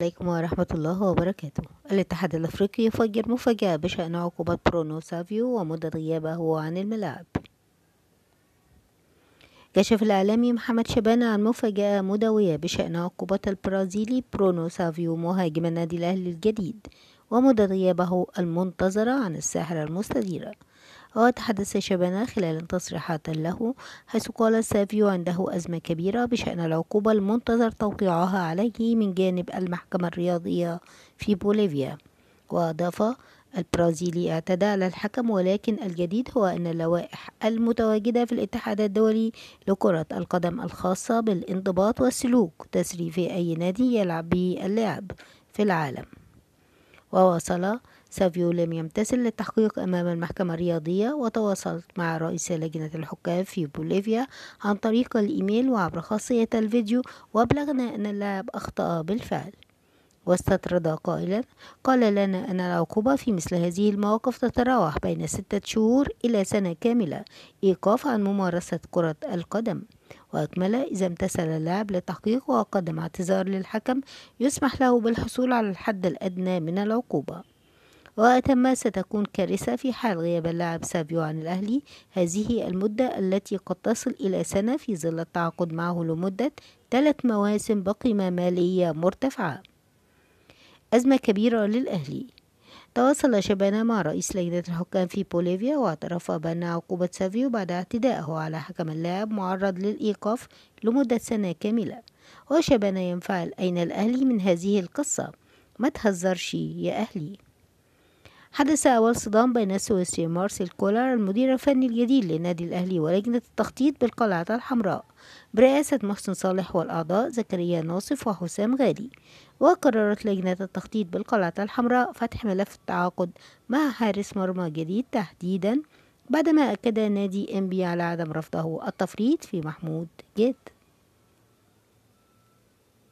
عليكم ورحمة الله وبركاته الاتحاد الأفريقي يفجر مفاجأة بشأن عقوبات برونو سافيو ومدة غيابه عن الملاعب كشف الإعلامي محمد شبانة عن مفاجأة مدوية بشأن عقوبات البرازيلي برونو سافيو مهاجم النادي الأهلي الجديد ومدة غيابه المنتظرة عن الساحرة المستديرة وتحدث شبانا خلال تصريحات له حيث قال سافيو عنده أزمة كبيرة بشأن العقوبة المنتظر توقيعها عليه من جانب المحكمة الرياضية في بوليفيا وأضاف البرازيلي اعتدى على الحكم ولكن الجديد هو أن اللوائح المتواجدة في الاتحاد الدولي لكرة القدم الخاصة بالانضباط والسلوك تسري في أي نادي يلعب به اللعب في العالم وواصل سافيو لم يمتثل للتحقيق أمام المحكمة الرياضية وتواصلت مع رئيس لجنة الحكام في بوليفيا عن طريق الإيميل وعبر خاصية الفيديو وأبلغنا أن اللاعب أخطأ بالفعل واستطرد قائلا قال لنا أن العقوبة في مثل هذه المواقف تتراوح بين ستة شهور إلى سنة كاملة إيقاف عن ممارسة كرة القدم وأكمل إذا امتثل اللاعب للتحقيق وقدم اعتذار للحكم يسمح له بالحصول على الحد الأدنى من العقوبة وأتم ستكون كارثة في حال غياب اللاعب سافيو عن الأهلي هذه المدة التي قد تصل إلى سنة في ظل التعاقد معه لمدة ثلاث مواسم بقيمة مالية مرتفعة أزمة كبيرة للأهلي تواصل شبانا مع رئيس لجنة الحكام في بوليفيا واعترف بأن عقوبة سافيو بعد اعتدائه على حكم اللاعب معرض للإيقاف لمدة سنة كاملة وشبانا ينفعل أين الأهلي من هذه القصة ما تهزرش يا أهلي حدث أول صدام بين السويسري مارسيل كولر المدير الفني الجديد للنادي الأهلي ولجنة التخطيط بالقلعة الحمراء برئاسة محسن صالح والأعضاء زكريا ناصف وحسام غالي وقررت لجنة التخطيط بالقلعة الحمراء فتح ملف التعاقد مع حارس مرمى جديد تحديدا بعدما أكد نادي إنبي على عدم رفضه التفريط في محمود جد